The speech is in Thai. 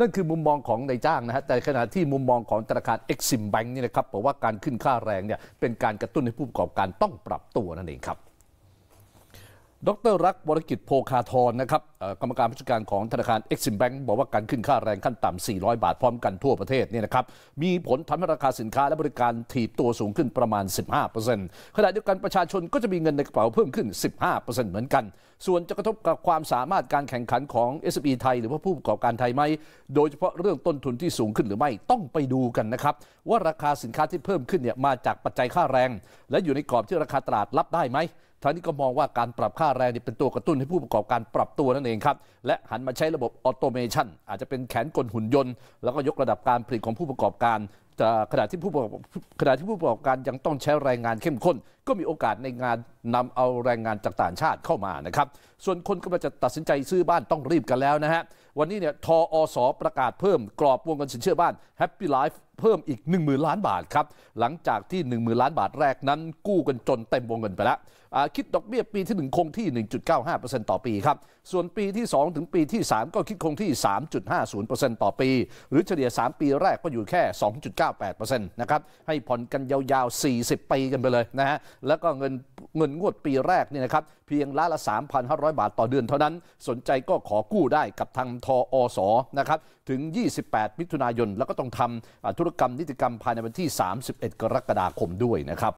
นั่นคือมุมมองของนายจ้างนะฮะแต่ขณะที่มุมมองของธนาคาร Exim Bank นี่นะครับบอกว่าการขึ้นค่าแรงเนี่ยเป็นการกระตุ้นให้ผู้ประกอบการต้องปรับตัวนั่นเองครับดรรักวรกิจโพคาทรนะครับกรรมการผู้จัดการของธนาคาร e x ็กซิมแบอกว่าการขึ้นค่าแรงขั้นต่ำ 400 บาทพร้อมกันทั่วประเทศเนี่ยนะครับมีผลทำให้ราคาสินค้าและบริการถีบตัวสูงขึ้นประมาณ 15%ขณะเดียวกันประชาชนก็จะมีเงินในกระเป๋าเพิ่มขึ้น 15%เหมือนกัน ส่วนจะกระทบกับความสามารถการแข่งขันของ SME ไทย หรือว่าผู้ประกอบการไทยไหมโดยเฉพาะเรื่องต้นทุนที่สูงขึ้นหรือไม่ต้องไปดูกันนะครับว่าราคาสินค้าที่เพิ่มขึ้นเนี่ยมาจากปัจจัยค่าแรง และอยู่ในกรอบที่ราคาตลาดรับได้ไหมทางนี้ก็มองว่าการปรับค่าแรงนี่เป็นตัวกระตุ้นให้ผู้ประกอบการปรับตัวนั่นเองครับและหันมาใช้ระบบออโตเมชันอาจจะเป็นแขนกลหุ่นยนต์ แล้วก็ยกระดับการผลิตของผู้ประกอบการขณะที่ผู้ประกอบขณะที่ผู้ประกอบการยังต้องใช้แรงงานเข้มข้น ก็มีโอกาสในงานนำเอาแรงงานจากต่างชาติเข้ามานะครับส่วนคนก็จะตัดสินใจซื้อบ้านต้องรีบกันแล้วนะฮะวันนี้เนี่ยทออสประกาศเพิ่ม กรอบวงเงินสินเชื่อบ้าน Happy Life พิ่มอีก1 0,000ล้านบาทครับ หลังจากที่1 0,000 ล้านบาทแรกนั้น กู้กันจนเต็มวงเงินไปแล้ว คิดดอกเบี้ยปีที่ 1 คงที่ 1.95%ต่อปีครับ ส่วนปีที่ 2 ถึงปีที่ 3 ก็คิดคงที่ 3.50%ต่อปี หรือเฉลี่ย 3 ปีแรกก็อยู่แค่ 2.98%นะครับให้ผ่อนกันยาวๆ 40 ปีกันไปเลยนะฮะ แล้วก็เงินเงินงวดปีแรกนี่นะครับเพียงละละ 3,500 บาทต่อเดือนเท่านั้นสนใจก็ขอกู้ได้กับทางทออสนะครับถึง 28 มิถุนายน แล้วก็ต้องทำธุรกรรมนิติกรรมภายในวันที่ 31 กรกฎาคมด้วยนะครับ